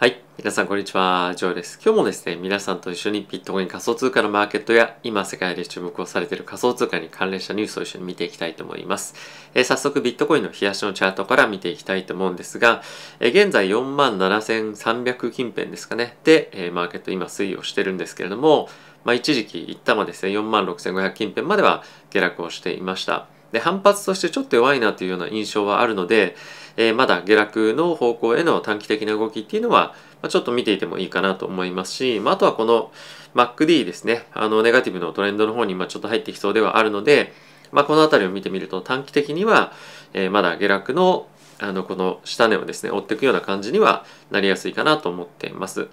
はい。皆さん、こんにちは。ジョーです。今日もですね、皆さんと一緒にビットコイン仮想通貨のマーケットや、今世界で注目をされている仮想通貨に関連したニュースを一緒に見ていきたいと思います。えー、早速、ビットコインの冷やしのチャートから見ていきたいと思うんですが、えー、現在47,300近辺ですかね。で、えー、マーケット今推移をしてるんですけれども、まあ、一時期、一旦はですね、46,500近辺までは下落をしていました。で、反発としてちょっと弱いなというような印象はあるので、えー、まだ下落の方向への短期的な動きっていうのは、まあ、ちょっと見ていてもいいかなと思いますし、まあ、あとはこの MacD ですね、あのネガティブのトレンドの方にまちょっと入ってきそうではあるので、まあ、この辺りを見てみると短期的には、えー、まだ下落のあのこの下値をですね追っていくような感じにはなりやすいかなと思っています。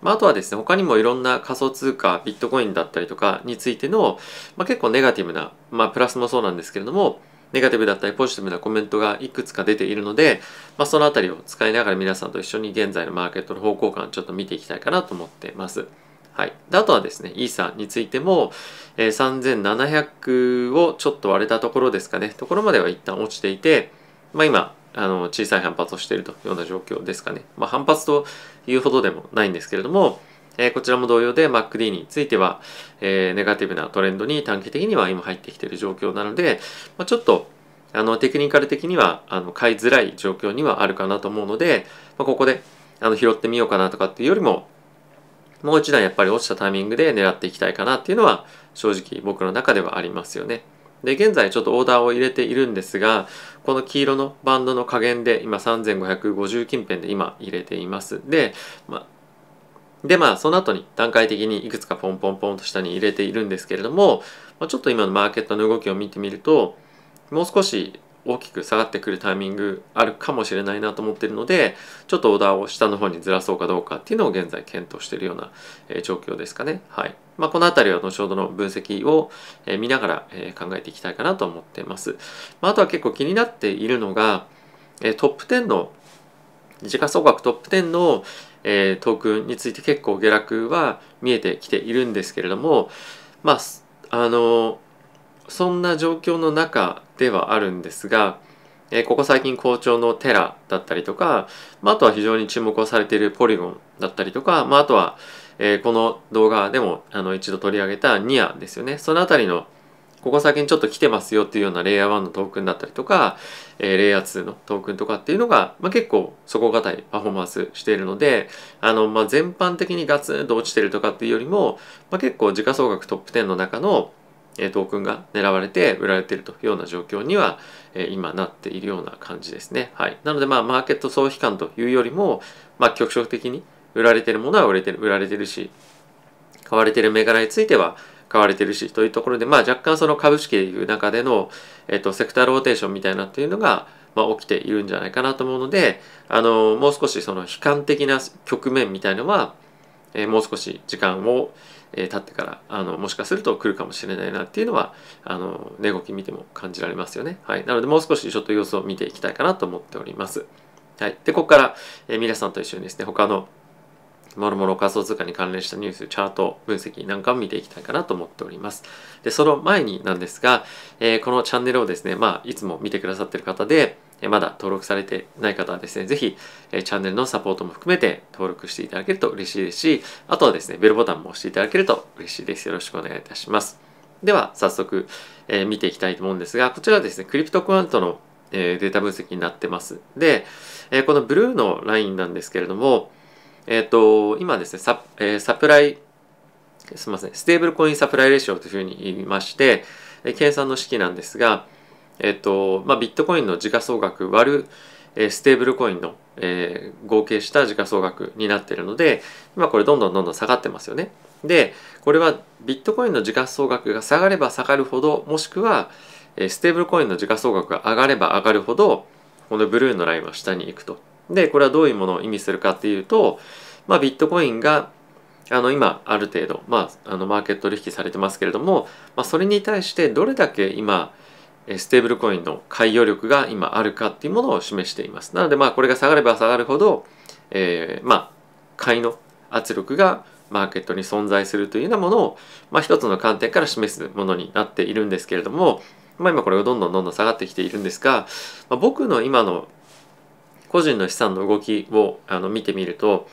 まあ、あとはですね、他にもいろんな仮想通貨、ビットコインだったりとかについての、まあ、結構ネガティブな、まあ、プラスもそうなんですけれども、ネガティブだったりポジティブなコメントがいくつか出ているので、まあ、その辺りを使いながら皆さんと一緒に現在のマーケットの方向感をちょっと見ていきたいかなと思ってます。はい、であとはですね、イーサについても、えー、3700をちょっと割れたところですかね、ところまでは一旦落ちていて、まあ、今、あの小さい反発をしているというような状況ですかね。まあ、反発というほどでもないんですけれども、えこちらも同様で MacD については、えネガティブなトレンドに短期的には今入ってきている状況なので、まちょっとあのテクニカル的にはあの買いづらい状況にはあるかなと思うので、まここであの拾ってみようかなとかっていうよりももう一段やっぱり落ちたタイミングで狙っていきたいかなっていうのは正直僕の中ではありますよね。で、現在ちょっとオーダーを入れているんですが、この黄色のバンドの加減で今3550近辺で今入れています。で、までまあその後に段階的にいくつかポンポンポンと下に入れているんですけれども、まあ、ちょっと今のマーケットの動きを見てみるともう少し大きく下がってくるタイミングあるかもしれないなと思ってるのでちょっとオーダーを下の方にずらそうかどうかっていうのを現在検討しているような、え状況ですかね。はいまあ、この辺りは後ほどの分析を、え見ながら、え考えていきたいかなと思ってます。まあ、あとは結構気になっているのが、えトップ10の時価総額トップ10の、えー、トークンについて結構下落は見えてきているんですけれどもまああのそんな状況の中ではあるんですが、えー、ここ最近好調のテラだったりとか、まあ、あとは非常に注目をされているポリゴンだったりとか、まあ、あとは、えー、この動画でもあの一度取り上げたニアですよねそのあたりのここ先にちょっと来てますよっていうようなレイヤー1のトークンだったりとか、えー、レイヤー2のトークンとかっていうのが、まあ、結構底堅いパフォーマンスしているので、あの、まあ、全般的にガツンと落ちてるとかっていうよりも、まあ、結構時価総額トップ10の中のトークンが狙われて売られているというような状況には今なっているような感じですね。はい。なのでまあマーケット総悲観というよりも、まあ局所的に売られてるものは売れてる、売られてるし、買われてる銘柄については、買われてるしというところで、まあ、若干その株式でいう中での、えっと、セクターローテーションみたいなっていうのが、まあ、起きているんじゃないかなと思うのであのもう少しその悲観的な局面みたいのは、えー、もう少し時間を、えー、経ってからあのもしかすると来るかもしれないなっていうのはあの値動き見ても感じられますよね、はい、なのでもう少しちょっと様子を見ていきたいかなと思っております、はい、でここから、えー、皆さんと一緒にですね他のもろもろ仮想通貨に関連したニュース、チャート分析なんかを見ていきたいかなと思っております。で、その前になんですが、えー、このチャンネルをですね、まあ、いつも見てくださってる方で、えまだ登録されてない方はですね、ぜひ、えチャンネルのサポートも含めて登録していただけると嬉しいですし、あとはですね、ベルボタンも押していただけると嬉しいです。よろしくお願いいたします。では、早速、えー、見ていきたいと思うんですが、こちらはですね、クリプトクアントの、えー、データ分析になってます。で、えー、このブルーのラインなんですけれども、えっ、ー、と、今ですね、サ,、えー、サプライ、すみません、ステーブルコインサプライレーションというふうに言いまして、えー、計算の式なんですが、えっ、ー、と、まあ、ビットコインの時価総額割る、えー、ステーブルコインの、えー、合計した時価総額になっているので、今これどんどんどんどん下がってますよね。で、これはビットコインの時価総額が下がれば下がるほど、もしくは、えー、ステーブルコインの時価総額が上がれば上がるほど、このブルーのラインは下に行くと。で、これはどういうものを意味するかっていうと、まあ、ビットコインがあの今ある程度、まあ、あのマーケット取引されてますけれども、まあ、それに対してどれだけ今ステーブルコインの買い余力が今あるかっていうものを示していますなのでまあこれが下がれば下がるほど、えー、まあ買いの圧力がマーケットに存在するというようなものを、まあ、一つの観点から示すものになっているんですけれども、まあ、今これがどんどんどんどん下がってきているんですが、まあ、僕の今の個人の資産の動きをあの見てみると、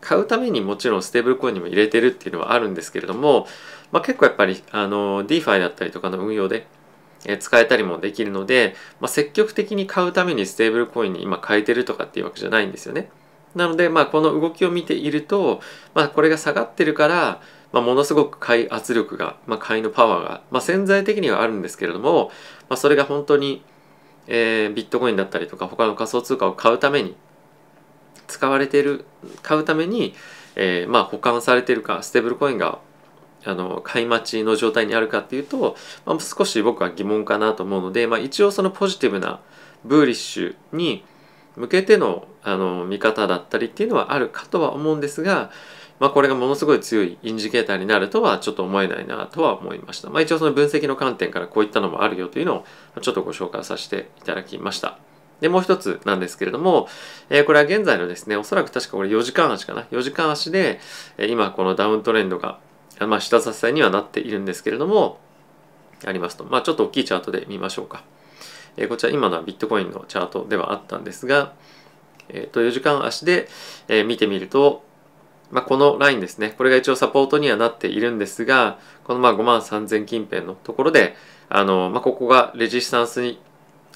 買うためにもちろんステーブルコインにも入れてるっていうのはあるんですけれども、まあ、結構やっぱりあの DeFi だったりとかの運用で使えたりもできるので、まあ、積極的に買うためにステーブルコインに今変えてるとかっていうわけじゃないんですよね。なので、まあ、この動きを見ていると、まあ、これが下がってるから、まあ、ものすごく買い圧力が、まあ、買いのパワーが、まあ、潜在的にはあるんですけれども、まあ、それが本当に、えー、ビットコインだったりとか他の仮想通貨を買うために使われてる買うために、えー、まあ保管されてるかステーブルコインがあの買い待ちの状態にあるかっていうと、まあ、少し僕は疑問かなと思うので、まあ、一応そのポジティブなブーリッシュに向けてのあの見方だったりっていうのはあるかとは思うんですが、まあ、これがものすごい強いインジケーターになるとはちょっと思えないなとは思いました、まあ、一応その分析の観点からこういったのもあるよというのをちょっとご紹介させていただきました。で、もう一つなんですけれども、えー、これは現在のですね、おそらく確かこれ4時間足かな。4時間足で、え今このダウントレンドが、まあ、下支えにはなっているんですけれども、ありますと。まあ、ちょっと大きいチャートで見ましょうか。えー、こちら今のはビットコインのチャートではあったんですが、えっ、ー、と、4時間足で、え見てみると、まあ、このラインですね。これが一応サポートにはなっているんですが、このまあ5万3000近辺のところで、あの、まあ、ここがレジスタンスに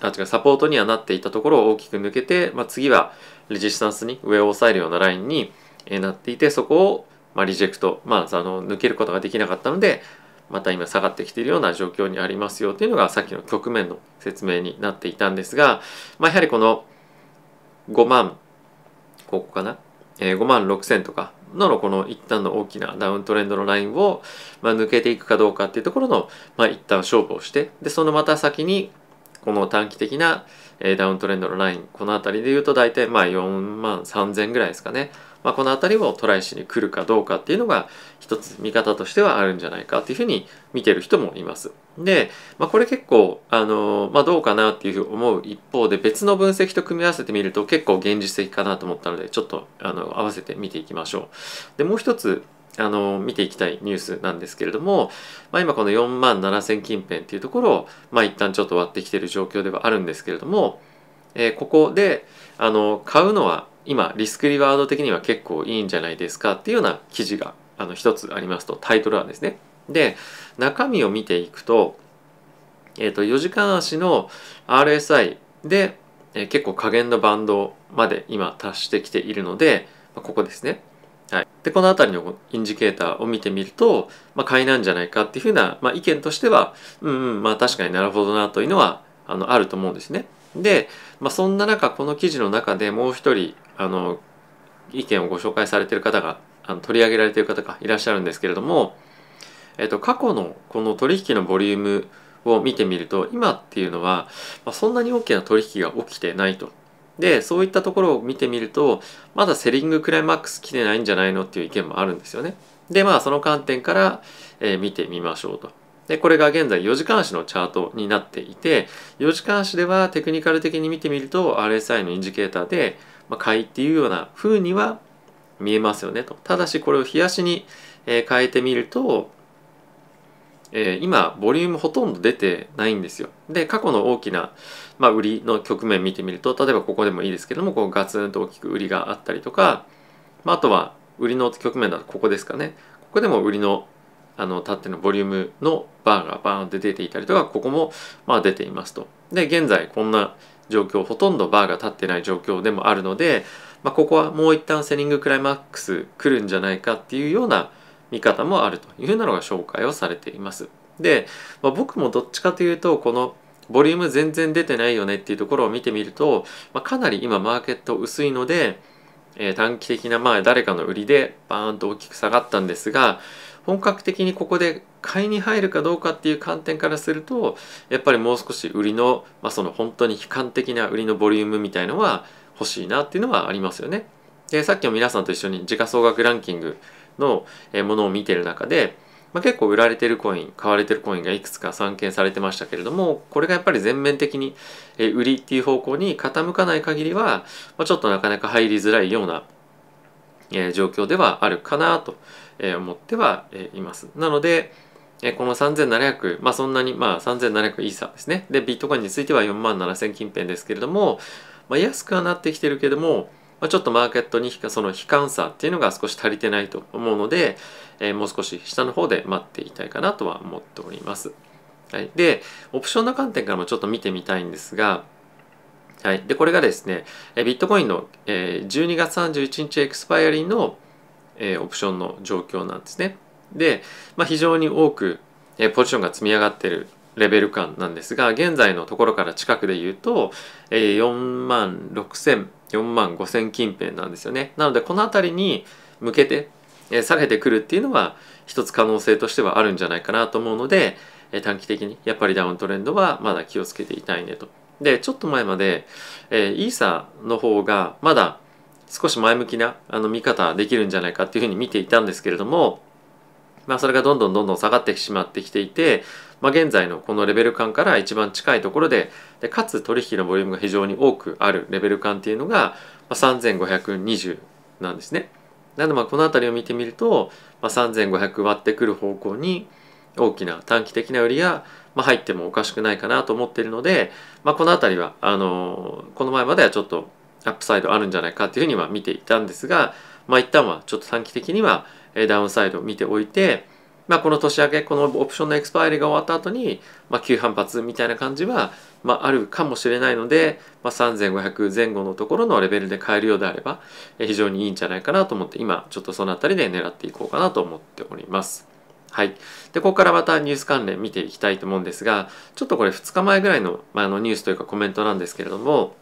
あ違うサポートにはなっていたところを大きく抜けて、まあ、次はレジスタンスに上を抑えるようなラインになっていてそこをまリジェクト、まあ、あの抜けることができなかったのでまた今下がってきているような状況にありますよというのがさっきの局面の説明になっていたんですが、まあ、やはりこの5万ここかな、えー、5万6000とかのこの一旦の大きなダウントレンドのラインを、ま抜けていくかどうかっていうところの、まあ、一旦勝負をしてでそのまた先にこの短期的な、えダウントレンドのラインこの辺りで言うと大体まあ4万3000ぐらいですかね、まあ、この辺りをトライしに来るかどうかっていうのが一つ見方としてはあるんじゃないかっていうふうに見てる人もいます。で、まあ、これ結構、あのまあ、どうかなっていうふうに思う一方で別の分析と組み合わせてみると結構現実的かなと思ったのでちょっとあの合わせて見ていきましょう。でもう一つあの見ていきたいニュースなんですけれども、まあ、今この4万7,000近辺っていうところを、まあ、一旦ちょっと割ってきてる状況ではあるんですけれども、えー、ここであの買うのは今リスクリワード的には結構いいんじゃないですかっていうような記事があの一つありますとタイトルはですね。で中身を見ていくと,、えー、と4時間足の RSI で、えー、結構下限のバンドまで今達してきているので、まあ、ここですね。はい、でこの辺りのインジケーターを見てみると、まあ、買いなんじゃないかっていうふうな、まあ、意見としてはうんうんまあ確かになるほどなというのはあのあると思うんですね。で、まあ、そんな中この記事の中でもう一人あの意見をご紹介されてる方があの取り上げられてる方がいらっしゃるんですけれども、えっと、過去のこの取引のボリュームを見てみると今っていうのは、まあ、そんなに大きな取引が起きてないとでそういったところを見てみるとまだセリングクライマックス来てないんじゃないのっていう意見もあるんですよね。でまあその観点から、えー、見てみましょうと。でこれが現在4時間足のチャートになっていて4時間足ではテクニカル的に見てみると RSI のインジケーターで、まあ、買いっていうような風には見えますよねと。ただしこれを冷やしに、え変えてみるとえー、今ボリュームほとんど出てないんですよ。で過去の大きな、まあ、売りの局面見てみると例えばここでもいいですけどもこうガツンと大きく売りがあったりとか、まあ、あとは売りの局面だとここですかねここでも売りのあの立ってのボリュームのバーがバーンって出ていたりとかここもまあ出ていますと。で現在こんな状況ほとんどバーが立ってない状況でもあるので、まあ、ここはもう一旦セリングクライマックス来るんじゃないかっていうような見方もあるというなのが紹介をされています。で、まあ、僕もどっちかというとこのボリューム全然出てないよねっていうところを見てみると、まあ、かなり今マーケット薄いので、えー、短期的なまあ誰かの売りでバーンと大きく下がったんですが本格的にここで買いに入るかどうかっていう観点からするとやっぱりもう少し売りの、まあ、その本当に悲観的な売りのボリュームみたいのは欲しいなっていうのはありますよね。でさっきも皆さんと一緒に時価総額ランキングのものを見てる中で、まあ、結構売られてるコイン買われてるコインがいくつか散見されてましたけれどもこれがやっぱり全面的に売りっていう方向に傾かない限りは、まあ、ちょっとなかなか入りづらいような状況ではあるかなと思ってはいます。なので、この3700、まあ、そんなに、まあ、3700イーサですね。で、ビットコインについては4万7000近辺ですけれども、まあ、安くはなってきてるけども、まあ、ちょっとマーケットにその悲観さっていうのが少し足りてないと思うので、えー、もう少し下の方で待っていたいかなとは思っております。はい、でオプションの観点からもちょっと見てみたいんですが、はい、でこれがですねビットコインの、え12月31日エクスパイアリーの、えオプションの状況なんですね。で、まあ、非常に多く、えポジションが積み上がっているレベル感なんですが現在のところから近くで言うと、えー、4万6000 4万5000近辺なんですよねなのでこの辺りに向けて、えー、下げてくるっていうのは一つ可能性としてはあるんじゃないかなと思うので、えー、短期的にやっぱりダウントレンドはまだ気をつけていたいねとでちょっと前まで、えー、イーサの方がまだ少し前向きなあの見方できるんじゃないかっていうふうに見ていたんですけれどもまあそれがどんどんどんどん下がってしまってきていてまあ、現在のこのレベル感から一番近いところででかつ取引のボリュームが非常に多くあるレベル感っていうのが、まあ、3520なんですね。なのでまあこの辺りを見てみると、まあ、3500割ってくる方向に大きな短期的な売りが、まあ、入ってもおかしくないかなと思っているので、まあ、この辺りはあのこの前まではちょっとアップサイドあるんじゃないかっていうふうには見ていたんですが、まあ、一旦はちょっと短期的にはダウンサイドを見ておいて、まあ、この年明けこのオプションのエクスパイリが終わった後に、まあ、急反発みたいな感じは、まあ、あるかもしれないので、まあ、3500前後のところのレベルで買えるようであれば非常にいいんじゃないかなと思って今ちょっとその辺りで狙っていこうかなと思っております。はい、でここからまたニュース関連見ていきたいと思うんですがちょっとこれ2日前ぐらいの,、まあ、のニュースというかコメントなんですけれども、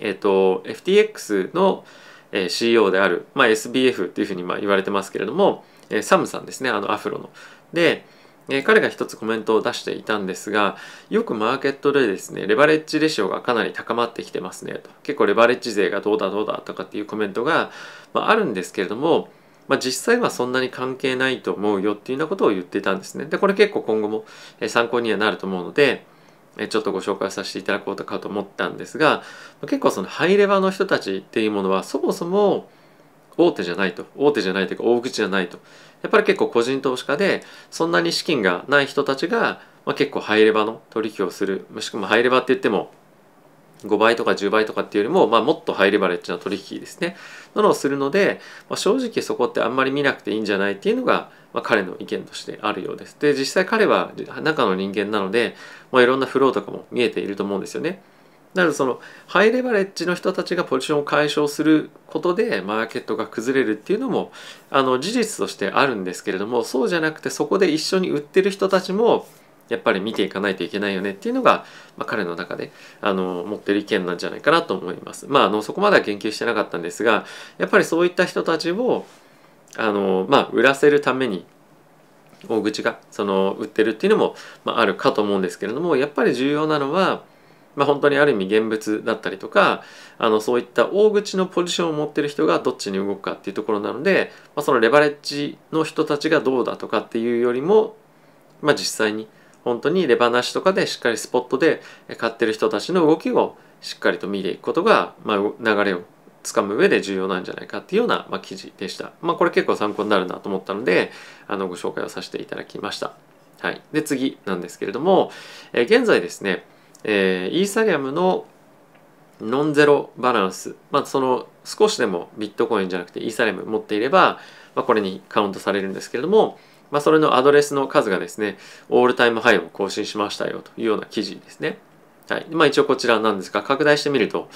えっ、ー、と FTX の CEO である、まあ、SBF というふうにまあ言われてますけれどもえサムさんですねあのアフロの。で、え彼が一つコメントを出していたんですがよくマーケットでですねレバレッジレシオがかなり高まってきてますねと結構レバレッジ税がどうだどうだとかっていうコメントが、まあるんですけれどもまあ、実際はそんなに関係ないと思うよっていうようなことを言っていたんですね。で、これ結構今後も参考にはなると思うので、ちょっとご紹介させていただこうかと思ったんですが、結構そのハイレバの人たちっていうものはそもそも大手じゃないと大手じゃないというか大口じゃないとやっぱり結構個人投資家でそんなに資金がない人たちが、まあ、結構入ればの取引をするもしくは入ればって言っても5倍とか10倍とかっていうよりも、まあ、もっとハイレバレッジな取引ですねのをするので、まあ、正直そこってあんまり見なくていいんじゃないっていうのが、まあ、彼の意見としてあるようですで実際彼は中の人間なので、まあ、いろんなフローとかも見えていると思うんですよねなかそのハイレバレッジの人たちがポジションを解消することでマーケットが崩れるっていうのもあの事実としてあるんですけれどもそうじゃなくてそこで一緒に売ってる人たちもやっぱり見ていかないといけないよねっていうのが、まあ、彼の中であの持ってる意見なんじゃないかなと思います。まあ、あのそこまでは言及してなかったんですがやっぱりそういった人たちをあの、まあ、売らせるために大口がその売ってるっていうのも、まあ、あるかと思うんですけれどもやっぱり重要なのはまあ、本当にある意味現物だったりとかあのそういった大口のポジションを持ってる人がどっちに動くかっていうところなので、まあ、そのレバレッジの人たちがどうだとかっていうよりも、まあ、実際に本当にレバなしとかでしっかりスポットで買ってる人たちの動きをしっかりと見ていくことが、まあ、流れをつかむ上で重要なんじゃないかっていうような、まあ、記事でした。まあ、これ結構参考になるなと思ったのであのご紹介をさせていただきました。はい、で次なんですけれども、え現在ですねえー、イーサリアムのノンゼロバランス、まあ、その少しでもビットコインじゃなくてイーサリアム持っていれば、まあ、これにカウントされるんですけれども、まあ、それのアドレスの数がですね、オールタイムハイを更新しましたよというような記事ですね。はい。まあ一応こちらなんですが、拡大してみると、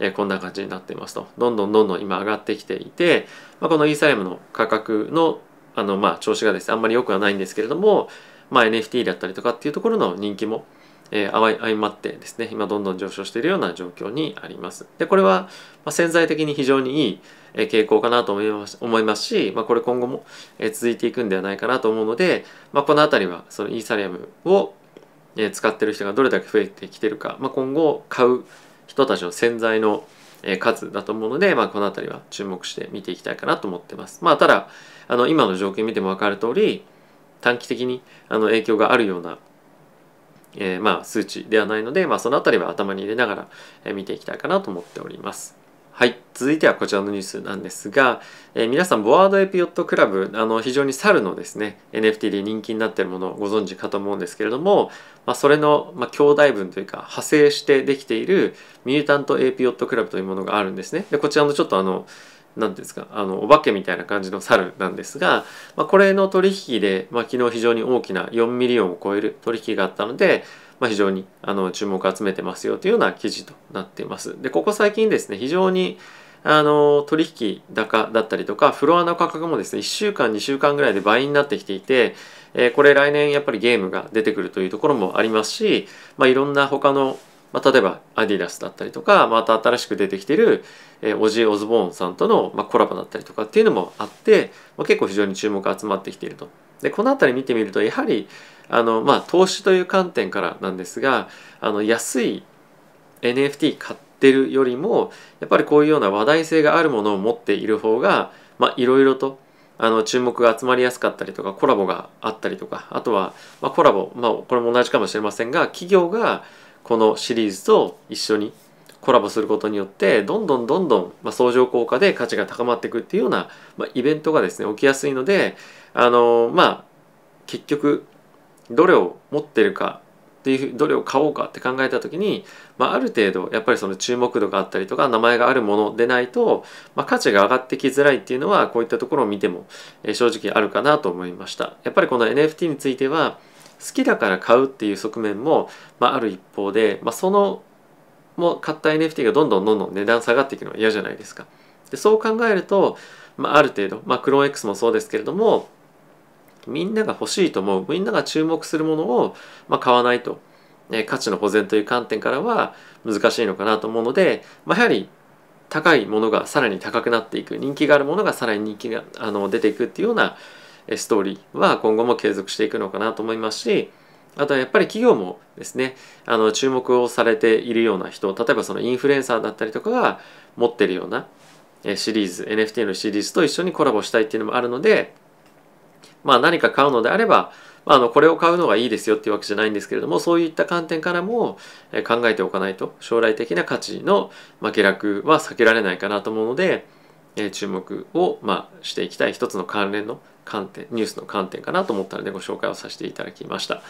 えー、こんな感じになっていますと。どんどんどんどん今上がってきていて、まあ、このイーサリアムの価格の、あの、まあ調子がですね、あんまり良くはないんですけれども、まあ NFT だったりとかっていうところの人気もえー、相まってですね今どんどん上昇しているような状況にあります。でこれは、ま潜在的に非常にいい傾向かなと思います思いますし、まあ、これ今後も続いていくんではないかなと思うので、まあ、この辺りはそのイーサリアムを使ってる人がどれだけ増えてきてるか、まあ、今後買う人たちの潜在の数だと思うので、まあ、この辺りは注目して見ていきたいかなと思ってます。まあ、ただあの今の状況見ても分かる通り短期的にあの影響があるようなえー、まあ、数値ではないので、まあ、その辺りは頭に入れながら、え見ていきたいかなと思っております。はい、続いてはこちらのニュースなんですが、えー、皆さん、ボワードエピヨットクラブ、あの非常に猿のですね、NFT で人気になっているものをご存知かと思うんですけれども、まあ、それの、まあ、兄弟分というか、派生してできているミュータントエピヨットクラブというものがあるんですね。でこちらのちょっとあの、何ですかあのお化けみたいな感じの猿なんですが、まあ、これの取引で、まあ、昨日非常に大きな4ミリオンを超える取引があったので、まあ、非常にあの注目を集めてますよというような記事となっています。でここ最近ですね非常にあの取引高だったりとかフロアの価格もですね1週間2週間ぐらいで倍になってきていて、えー、これ来年やっぱりゲームが出てくるというところもありますし、まあ、いろんな他のまあ、例えばアディダスだったりとかまた新しく出てきてる、えオジー・オズボーンさんとの、まあ、コラボだったりとかっていうのもあって、まあ、結構非常に注目が集まってきていると。でこの辺り見てみるとやはりあの、まあ、投資という観点からなんですがあの安い NFT 買ってるよりもやっぱりこういうような話題性があるものを持っている方がいろいろとあの注目が集まりやすかったりとかコラボがあったりとかあとは、まあ、コラボ、まあ、これも同じかもしれませんが企業がこのシリーズと一緒にコラボすることによってどんどんどんどん、ま相乗効果で価値が高まっていくっていうような、まイベントがですね起きやすいのであのまあ結局どれを持ってるかっていうどれを買おうかって考えた時に、まあ、ある程度やっぱりその注目度があったりとか名前があるものでないと、まあ、価値が上がってきづらいっていうのはこういったところを見ても正直あるかなと思いました。やっぱりこの NFT については好きだから買うっていう側面も、まあ、ある一方で、まあ、そのも買った NFT がどんどんどんどん値段下がっていくのは嫌じゃないですか。でそう考えると、まあ、ある程度、まあ、クローン X もそうですけれどもみんなが欲しいと思うみんなが注目するものを、まあ、買わないと、え価値の保全という観点からは難しいのかなと思うので、まあ、やはり高いものがさらに高くなっていく人気があるものがさらに人気があの出ていくっていうようなストーリーは今後も継続していくのかなと思いますしあとはやっぱり企業もですねあの注目をされているような人例えばそのインフルエンサーだったりとかが持ってるようなシリーズ NFT のシリーズと一緒にコラボしたいっていうのもあるのでまあ何か買うのであればあのこれを買うのがいいですよっていうわけじゃないんですけれどもそういった観点からも考えておかないと将来的な価値の下落は避けられないかなと思うので注目をましていきたい一つの関連の観点、ニュースの観点かなと思ったのでご紹介をさせていただきました。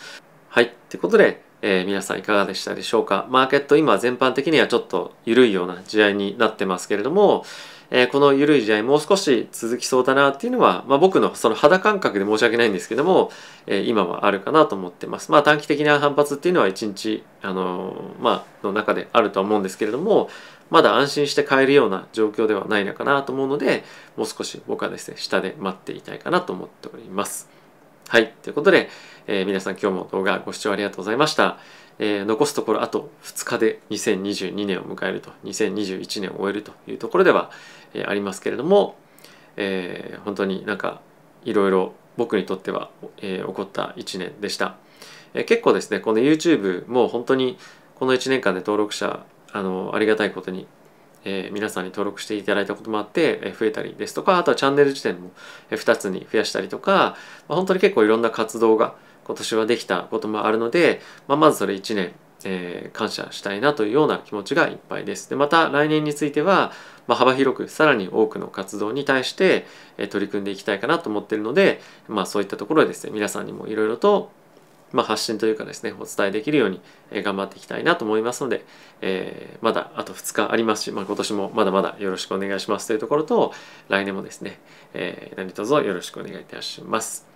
はい。ということで、えー、皆さんいかがでしたでしょうか。マーケット今全般的にはちょっと緩いような時代になってますけれども、えー、この緩い時代もう少し続きそうだなっていうのは、まあ、僕のその肌感覚で申し訳ないんですけども、えー、今はあるかなと思ってます。まあ短期的な反発っていうのは一日、あのまあの中であるとは思うんですけれども、まだ安心して買えるような状況ではないのかなと思うのでもう少し僕はですね下で待っていたいかなと思っておりますはいということで、えー、皆さん今日も動画ご視聴ありがとうございましたえー、残すところあと2日で2022年を迎えると2021年を終えるというところでは、えー、ありますけれども、えー、本当になんかいろいろ僕にとっては、えー、起こった1年でした、えー、結構ですねこの YouTube も本当にこの1年間で登録者あのありがたいことに、えー、皆さんに登録していただいたこともあって、えー、増えたりですとかあとはチャンネル自体も2つに増やしたりとか、まあ、本当に結構いろんな活動が今年はできたこともあるので、まあ、まずそれ1年、えー、感謝したいなというような気持ちがいっぱいです。でまた来年については、まあ、幅広くさらに多くの活動に対して、え取り組んでいきたいかなと思っているので、まあ、そういったところでですね皆さんにもいろいろとまあ、発信というかですね、お伝えできるように頑張っていきたいなと思いますので、えー、まだあと2日ありますし、まあ、今年もまだまだよろしくお願いしますというところと、来年もですね、えー、何卒よろしくお願いいたします。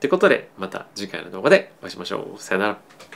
ということで、また次回の動画でお会いしましょう。さよなら。